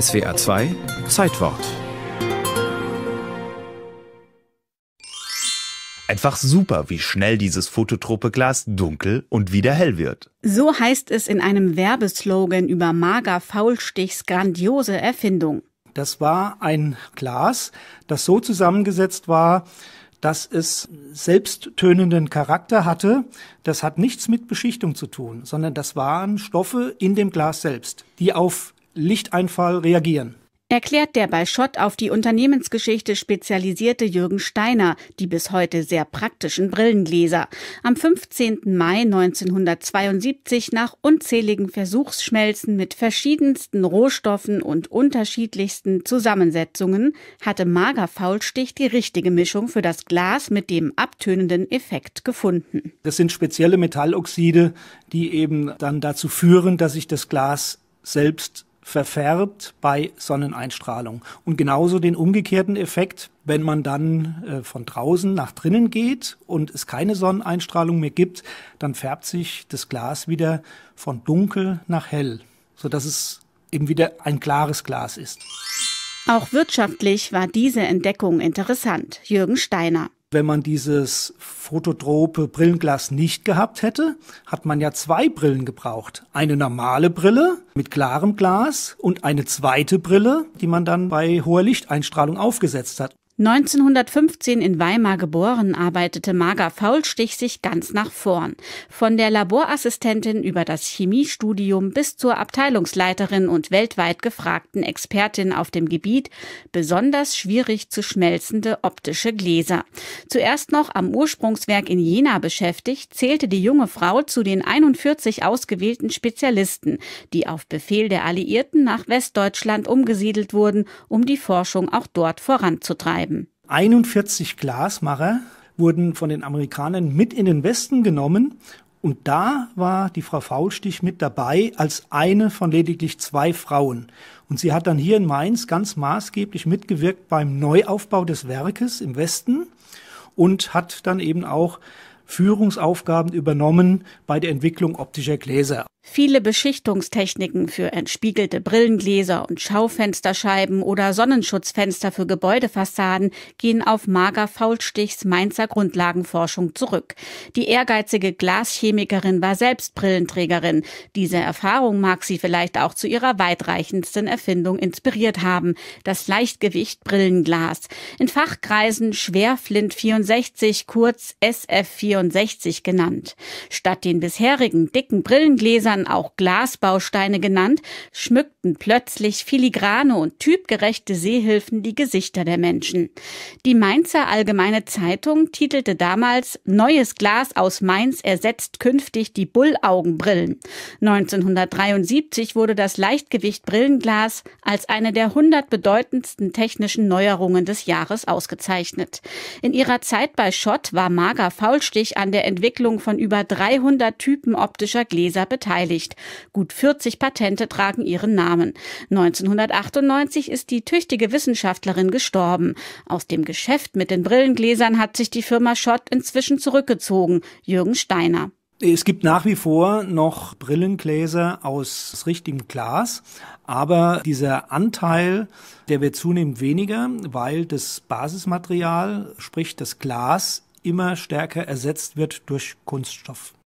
SWA 2 Zeitwort. Einfach super, wie schnell dieses Fototropeglas dunkel und wieder hell wird. So heißt es in einem Werbeslogan über Marga Faulstichs grandiose Erfindung. Das war ein Glas, das so zusammengesetzt war, dass es selbsttönenden Charakter hatte. Das hat nichts mit Beschichtung zu tun, sondern das waren Stoffe in dem Glas selbst, die auf Lichteinfall reagieren. Erklärt der bei Schott auf die Unternehmensgeschichte spezialisierte Jürgen Steiner, die bis heute sehr praktischen Brillengläser. Am 15. Mai 1972 nach unzähligen Versuchsschmelzen mit verschiedensten Rohstoffen und unterschiedlichsten Zusammensetzungen hatte Faulstich die richtige Mischung für das Glas mit dem abtönenden Effekt gefunden. Das sind spezielle Metalloxide, die eben dann dazu führen, dass sich das Glas selbst verfärbt bei Sonneneinstrahlung. Und genauso den umgekehrten Effekt, wenn man dann äh, von draußen nach drinnen geht und es keine Sonneneinstrahlung mehr gibt, dann färbt sich das Glas wieder von dunkel nach hell, sodass es eben wieder ein klares Glas ist. Auch wirtschaftlich war diese Entdeckung interessant. Jürgen Steiner wenn man dieses phototrope Brillenglas nicht gehabt hätte, hat man ja zwei Brillen gebraucht. Eine normale Brille mit klarem Glas und eine zweite Brille, die man dann bei hoher Lichteinstrahlung aufgesetzt hat. 1915 in Weimar geboren, arbeitete Marga Faulstich sich ganz nach vorn. Von der Laborassistentin über das Chemiestudium bis zur Abteilungsleiterin und weltweit gefragten Expertin auf dem Gebiet, besonders schwierig zu schmelzende optische Gläser. Zuerst noch am Ursprungswerk in Jena beschäftigt, zählte die junge Frau zu den 41 ausgewählten Spezialisten, die auf Befehl der Alliierten nach Westdeutschland umgesiedelt wurden, um die Forschung auch dort voranzutreiben bleiben. 41 Glasmacher wurden von den Amerikanern mit in den Westen genommen und da war die Frau Faulstich mit dabei als eine von lediglich zwei Frauen. Und sie hat dann hier in Mainz ganz maßgeblich mitgewirkt beim Neuaufbau des Werkes im Westen und hat dann eben auch Führungsaufgaben übernommen bei der Entwicklung optischer Gläser. Viele Beschichtungstechniken für entspiegelte Brillengläser und Schaufensterscheiben oder Sonnenschutzfenster für Gebäudefassaden gehen auf Marga Faulstichs Mainzer Grundlagenforschung zurück. Die ehrgeizige Glaschemikerin war selbst Brillenträgerin. Diese Erfahrung mag sie vielleicht auch zu ihrer weitreichendsten Erfindung inspiriert haben, das Leichtgewicht Brillenglas. In Fachkreisen Schwerflint 64, kurz SF 64 genannt. Statt den bisherigen dicken Brillengläsern dann auch Glasbausteine genannt, schmückten plötzlich filigrane und typgerechte Seehilfen die Gesichter der Menschen. Die Mainzer Allgemeine Zeitung titelte damals Neues Glas aus Mainz ersetzt künftig die Bullaugenbrillen. 1973 wurde das Leichtgewicht Brillenglas als eine der 100 bedeutendsten technischen Neuerungen des Jahres ausgezeichnet. In ihrer Zeit bei Schott war Marga Faulstich an der Entwicklung von über 300 Typen optischer Gläser beteiligt beteiligt. Gut 40 Patente tragen ihren Namen. 1998 ist die tüchtige Wissenschaftlerin gestorben. Aus dem Geschäft mit den Brillengläsern hat sich die Firma Schott inzwischen zurückgezogen. Jürgen Steiner. Es gibt nach wie vor noch Brillengläser aus richtigem Glas, aber dieser Anteil, der wird zunehmend weniger, weil das Basismaterial, sprich das Glas, immer stärker ersetzt wird durch Kunststoff.